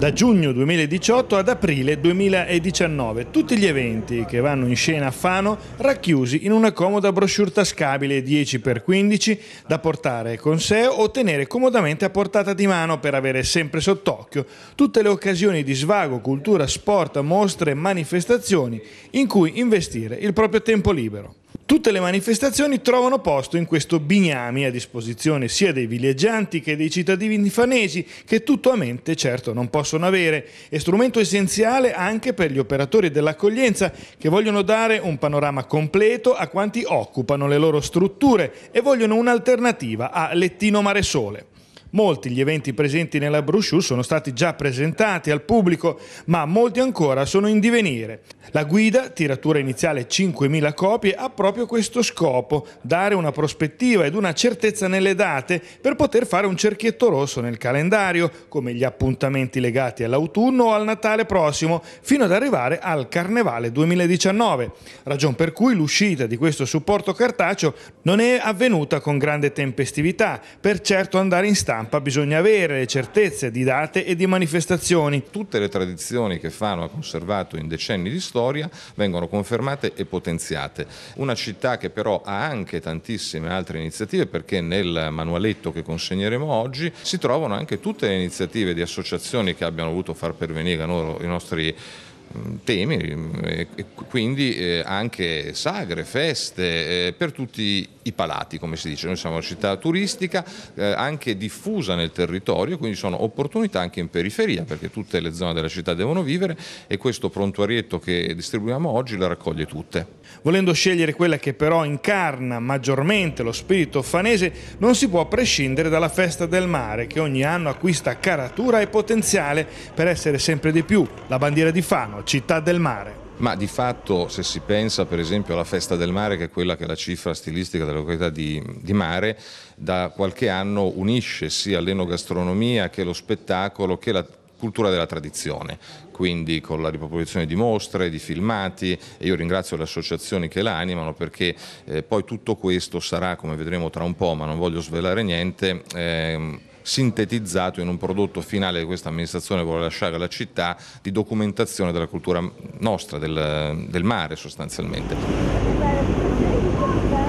da giugno 2018 ad aprile 2019, tutti gli eventi che vanno in scena a Fano racchiusi in una comoda brochure tascabile 10x15 da portare con sé o tenere comodamente a portata di mano per avere sempre sott'occhio tutte le occasioni di svago, cultura, sport, mostre, e manifestazioni in cui investire il proprio tempo libero. Tutte le manifestazioni trovano posto in questo bignami a disposizione sia dei villeggianti che dei cittadini fanesi che tutto a mente certo non possono avere. È strumento essenziale anche per gli operatori dell'accoglienza che vogliono dare un panorama completo a quanti occupano le loro strutture e vogliono un'alternativa a lettino mare sole. Molti gli eventi presenti nella brochure sono stati già presentati al pubblico, ma molti ancora sono in divenire. La guida, tiratura iniziale 5.000 copie, ha proprio questo scopo, dare una prospettiva ed una certezza nelle date per poter fare un cerchietto rosso nel calendario, come gli appuntamenti legati all'autunno o al Natale prossimo, fino ad arrivare al Carnevale 2019, ragion per cui l'uscita di questo supporto cartaceo non è avvenuta con grande tempestività. Per certo andare in stampa bisogna avere le certezze di date e di manifestazioni. Tutte le tradizioni che Fano ha conservato in decenni di storia storia vengono confermate e potenziate. Una città che però ha anche tantissime altre iniziative perché nel manualetto che consegneremo oggi si trovano anche tutte le iniziative di associazioni che abbiano voluto far pervenire a loro i nostri mm, temi, mm, e quindi eh, anche sagre, feste, eh, per tutti i palati, come si dice. Noi siamo una città turistica eh, anche diffusa nel territorio, quindi sono opportunità anche in periferia, perché tutte le zone della città devono vivere e questo prontuarietto che distribuiamo oggi la raccoglie tutte. Volendo scegliere quella che però incarna maggiormente lo spirito fanese, non si può prescindere dalla festa del mare, che ogni anno acquista caratura e potenziale per essere sempre di più la bandiera di Fano, città del mare. Ma di fatto se si pensa per esempio alla festa del mare, che è quella che è la cifra stilistica della località di, di mare, da qualche anno unisce sia l'enogastronomia che lo spettacolo che la cultura della tradizione, quindi con la riproposizione di mostre, di filmati e io ringrazio le associazioni che la animano perché eh, poi tutto questo sarà, come vedremo tra un po', ma non voglio svelare niente, eh, sintetizzato in un prodotto finale che questa amministrazione vuole lasciare alla città di documentazione della cultura nostra, del, del mare sostanzialmente.